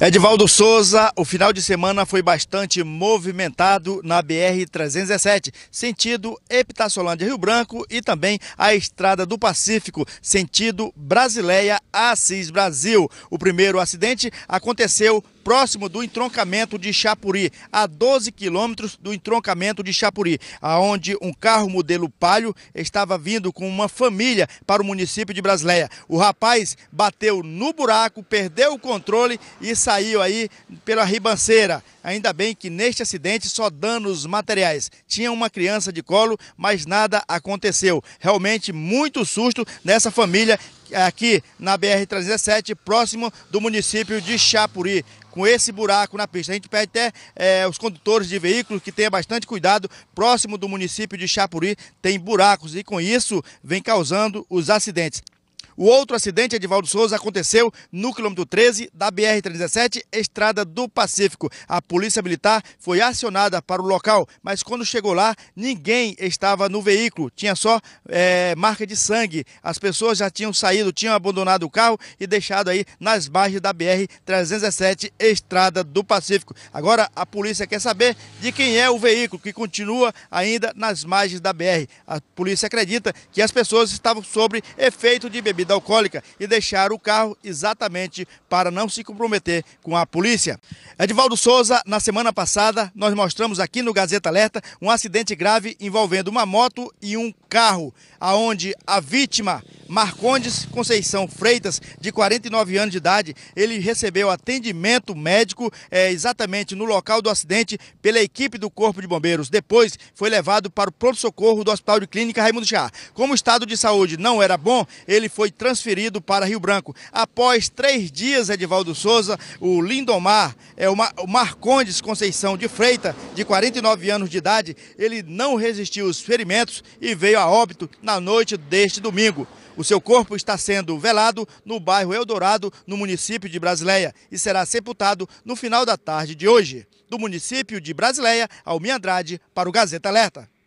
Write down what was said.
Edvaldo Souza, o final de semana foi bastante movimentado na br 307 sentido Epitaciolândia Rio Branco e também a Estrada do Pacífico, sentido Brasileia Assis Brasil. O primeiro acidente aconteceu próximo do entroncamento de Chapuri, a 12 quilômetros do entroncamento de Chapuri, aonde um carro modelo Palio estava vindo com uma família para o município de Brasileia. O rapaz bateu no buraco, perdeu o controle e saiu aí pela ribanceira. Ainda bem que neste acidente só danos materiais. Tinha uma criança de colo, mas nada aconteceu. Realmente muito susto nessa família aqui na BR-317, próximo do município de Chapuri com esse buraco na pista. A gente pede até é, os condutores de veículos que tenham bastante cuidado. Próximo do município de Chapuri tem buracos e com isso vem causando os acidentes. O outro acidente, Edivaldo Souza, aconteceu no quilômetro 13 da BR-317, Estrada do Pacífico. A polícia militar foi acionada para o local, mas quando chegou lá, ninguém estava no veículo. Tinha só é, marca de sangue. As pessoas já tinham saído, tinham abandonado o carro e deixado aí nas margens da BR-317, Estrada do Pacífico. Agora, a polícia quer saber de quem é o veículo que continua ainda nas margens da BR. A polícia acredita que as pessoas estavam sobre efeito de bebida bebida alcoólica e deixaram o carro exatamente para não se comprometer com a polícia. Edvaldo Souza, na semana passada, nós mostramos aqui no Gazeta Alerta um acidente grave envolvendo uma moto e um carro, aonde a vítima, Marcondes Conceição Freitas, de 49 anos de idade, ele recebeu atendimento médico é, exatamente no local do acidente pela equipe do Corpo de Bombeiros. Depois foi levado para o pronto-socorro do Hospital de Clínica Raimundo Chá. Como o estado de saúde não era bom, ele foi transferido para Rio Branco. Após três dias, Edivaldo Souza, o Lindomar, é o, Mar o Marcondes Conceição de Freita, de 49 anos de idade, ele não resistiu aos ferimentos e veio a óbito na noite deste domingo. O seu corpo está sendo velado no bairro Eldorado, no município de Brasileia, e será sepultado no final da tarde de hoje. Do município de Brasileia, Almi Andrade, para o Gazeta Alerta.